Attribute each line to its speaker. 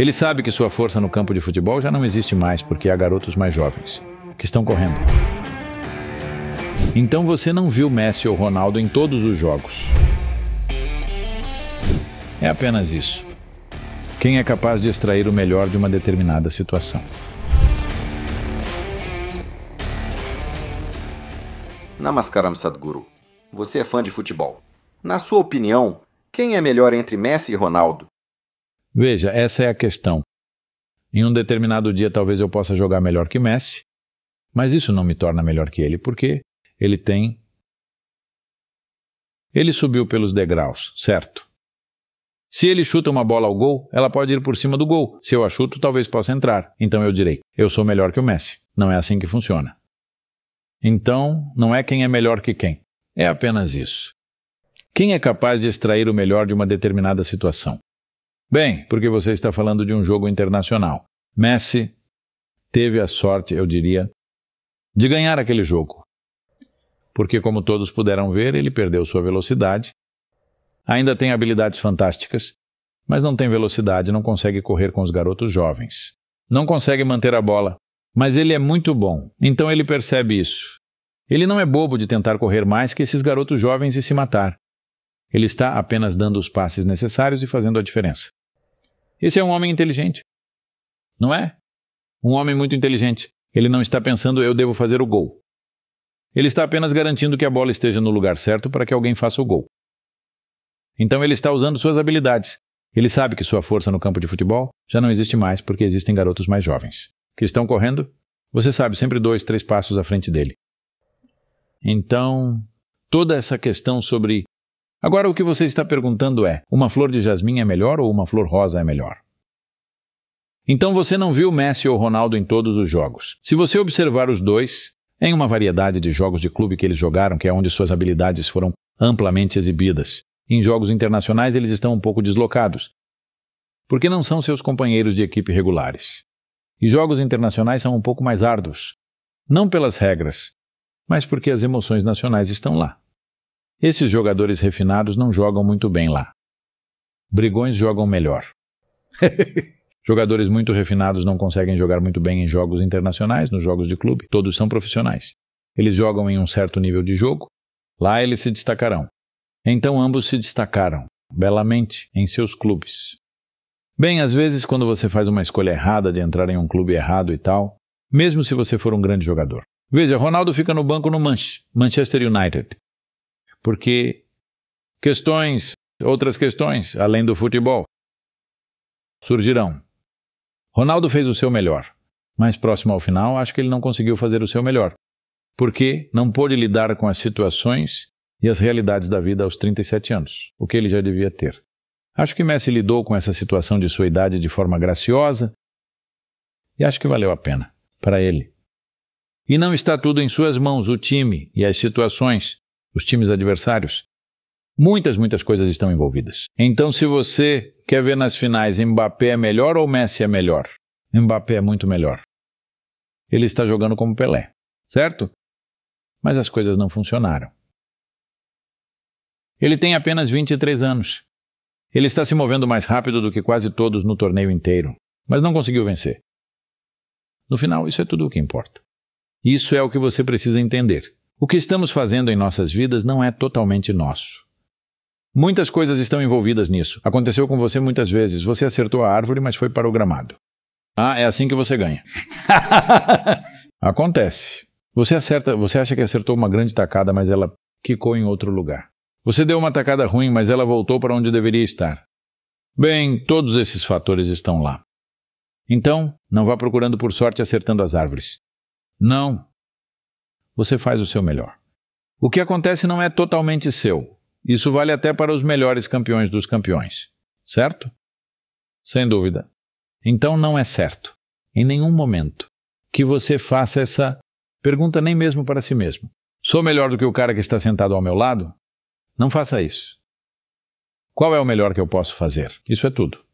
Speaker 1: Ele sabe que sua força no campo de futebol já não existe mais porque há garotos mais jovens que estão correndo. Então você não viu Messi ou Ronaldo em todos os jogos. É apenas isso. Quem é capaz de extrair o melhor de uma determinada situação? Namaskaram Sadhguru. Você é fã de futebol. Na sua opinião, quem é melhor entre Messi e Ronaldo? Veja, essa é a questão. Em um determinado dia, talvez eu possa jogar melhor que Messi, mas isso não me torna melhor que ele, porque ele tem. Ele subiu pelos degraus, certo? Se ele chuta uma bola ao gol, ela pode ir por cima do gol. Se eu a chuto, talvez possa entrar. Então eu direi: eu sou melhor que o Messi. Não é assim que funciona. Então, não é quem é melhor que quem. É apenas isso. Quem é capaz de extrair o melhor de uma determinada situação? Bem, porque você está falando de um jogo internacional. Messi teve a sorte, eu diria, de ganhar aquele jogo. Porque, como todos puderam ver, ele perdeu sua velocidade. Ainda tem habilidades fantásticas, mas não tem velocidade, não consegue correr com os garotos jovens. Não consegue manter a bola, mas ele é muito bom, então ele percebe isso. Ele não é bobo de tentar correr mais que esses garotos jovens e se matar. Ele está apenas dando os passes necessários e fazendo a diferença. Esse é um homem inteligente. Não é? Um homem muito inteligente. Ele não está pensando eu devo fazer o gol. Ele está apenas garantindo que a bola esteja no lugar certo para que alguém faça o gol. Então ele está usando suas habilidades. Ele sabe que sua força no campo de futebol já não existe mais porque existem garotos mais jovens que estão correndo. Você sabe, sempre dois, três passos à frente dele. Então, toda essa questão sobre Agora, o que você está perguntando é: uma flor de jasmim é melhor ou uma flor rosa é melhor? Então você não viu Messi ou Ronaldo em todos os jogos. Se você observar os dois, em uma variedade de jogos de clube que eles jogaram, que é onde suas habilidades foram amplamente exibidas, em jogos internacionais eles estão um pouco deslocados, porque não são seus companheiros de equipe regulares. E jogos internacionais são um pouco mais árduos, não pelas regras, mas porque as emoções nacionais estão lá. Esses jogadores refinados não jogam muito bem lá. Brigões jogam melhor. jogadores muito refinados não conseguem jogar muito bem em jogos internacionais, nos jogos de clube, todos são profissionais. Eles jogam em um certo nível de jogo, lá eles se destacarão. Então ambos se destacaram, belamente, em seus clubes. Bem, às vezes, quando você faz uma escolha errada de entrar em um clube errado e tal, mesmo se você for um grande jogador. Veja, Ronaldo fica no banco no Manchester United porque questões, outras questões, além do futebol, surgirão. Ronaldo fez o seu melhor, mas próximo ao final, acho que ele não conseguiu fazer o seu melhor, porque não pôde lidar com as situações e as realidades da vida aos 37 anos, o que ele já devia ter. Acho que Messi lidou com essa situação de sua idade de forma graciosa e acho que valeu a pena para ele. E não está tudo em suas mãos o time e as situações, os times adversários. Muitas, muitas coisas estão envolvidas. Então, se você quer ver nas finais Mbappé é melhor ou Messi é melhor, Mbappé é muito melhor. Ele está jogando como Pelé, certo? Mas as coisas não funcionaram. Ele tem apenas 23 anos. Ele está se movendo mais rápido do que quase todos no torneio inteiro, mas não conseguiu vencer. No final, isso é tudo o que importa. Isso é o que você precisa entender. O que estamos fazendo em nossas vidas não é totalmente nosso. Muitas coisas estão envolvidas nisso. Aconteceu com você muitas vezes. Você acertou a árvore, mas foi para o gramado. Ah, é assim que você ganha. Acontece. Você acerta, você acha que acertou uma grande tacada, mas ela quicou em outro lugar. Você deu uma tacada ruim, mas ela voltou para onde deveria estar. Bem, todos esses fatores estão lá. Então, não vá procurando por sorte acertando as árvores. Não, você faz o seu melhor. O que acontece não é totalmente seu. Isso vale até para os melhores campeões dos campeões, certo? Sem dúvida. Então não é certo, em nenhum momento, que você faça essa pergunta nem mesmo para si mesmo. Sou melhor do que o cara que está sentado ao meu lado? Não faça isso. Qual é o melhor que eu posso fazer? Isso é tudo.